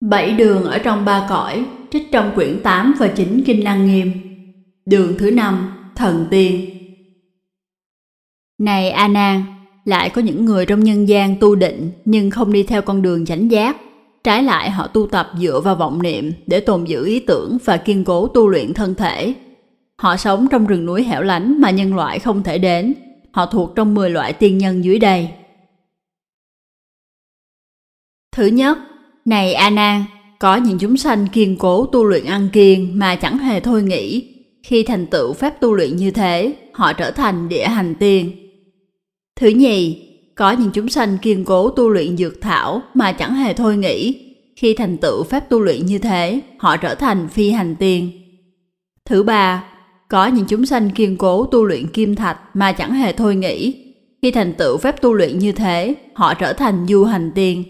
Bảy đường ở trong ba cõi, trích trong quyển 8 và 9 Kinh Năng Nghiêm. Đường thứ năm Thần Tiên Này A Nan, lại có những người trong nhân gian tu định nhưng không đi theo con đường chánh giác. Trái lại họ tu tập dựa vào vọng niệm để tồn giữ ý tưởng và kiên cố tu luyện thân thể. Họ sống trong rừng núi hẻo lánh mà nhân loại không thể đến. Họ thuộc trong 10 loại tiên nhân dưới đây. Thứ nhất, này A Nan, có những chúng sanh kiên cố tu luyện ăn kiêng mà chẳng hề thôi nghĩ. Khi thành tựu phép tu luyện như thế, họ trở thành địa hành tiên. Thứ nhì, có những chúng sanh kiên cố tu luyện dược thảo mà chẳng hề thôi nghĩ. Khi thành tựu phép tu luyện như thế, họ trở thành phi hành tiên. Thứ ba, có những chúng sanh kiên cố tu luyện kim thạch mà chẳng hề thôi nghĩ. Khi thành tựu phép tu luyện như thế, họ trở thành du hành tiên.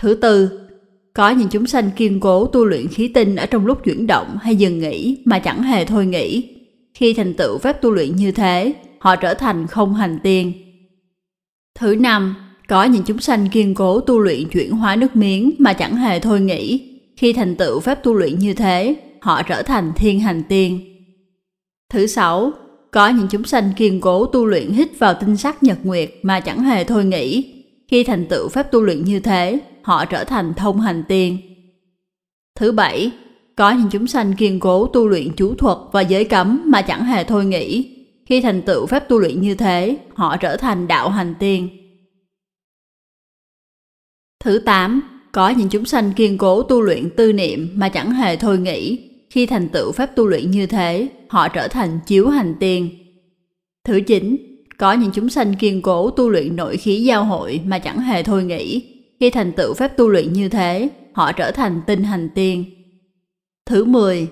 Thứ tư, có những chúng sanh kiên cố tu luyện khí tinh ở trong lúc chuyển động hay dừng nghỉ mà chẳng hề thôi nghỉ. Khi thành tựu phép tu luyện như thế, họ trở thành không hành tiên. Thứ năm, có những chúng sanh kiên cố tu luyện chuyển hóa nước miếng mà chẳng hề thôi nghỉ. Khi thành tựu phép tu luyện như thế, họ trở thành thiên hành tiên. Thứ sáu, có những chúng sanh kiên cố tu luyện hít vào tinh sắc nhật nguyệt mà chẳng hề thôi nghỉ. Khi thành tựu phép tu luyện như thế, họ trở thành thông hành tiền. Thứ bảy, có những chúng sanh kiên cố tu luyện chú thuật và giới cấm mà chẳng hề thôi nghĩ. Khi thành tựu phép tu luyện như thế, họ trở thành đạo hành tiên. Thứ tám, có những chúng sanh kiên cố tu luyện tư niệm mà chẳng hề thôi nghĩ. Khi thành tựu phép tu luyện như thế, họ trở thành chiếu hành tiên. Thứ chín, có những chúng sanh kiên cố tu luyện nội khí giao hội mà chẳng hề thôi nghĩ khi thành tựu phép tu luyện như thế, họ trở thành tinh hành tiên. Thứ 10.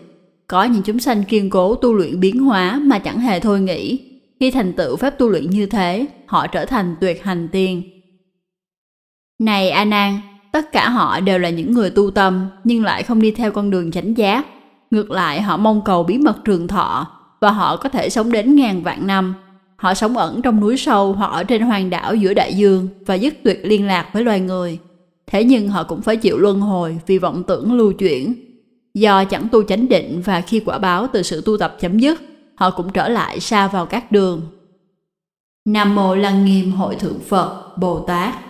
Có những chúng sanh kiên cố tu luyện biến hóa mà chẳng hề thôi nghĩ. Khi thành tựu phép tu luyện như thế, họ trở thành tuyệt hành tiên. Này A Nan, tất cả họ đều là những người tu tâm nhưng lại không đi theo con đường chánh giác. Ngược lại họ mong cầu bí mật trường thọ và họ có thể sống đến ngàn vạn năm Họ sống ẩn trong núi sâu hoặc ở trên hoàng đảo giữa đại dương và dứt tuyệt liên lạc với loài người. Thế nhưng họ cũng phải chịu luân hồi vì vọng tưởng lưu chuyển. Do chẳng tu chánh định và khi quả báo từ sự tu tập chấm dứt, họ cũng trở lại xa vào các đường. Nam Mô Lăng Nghiêm Hội Thượng Phật Bồ Tát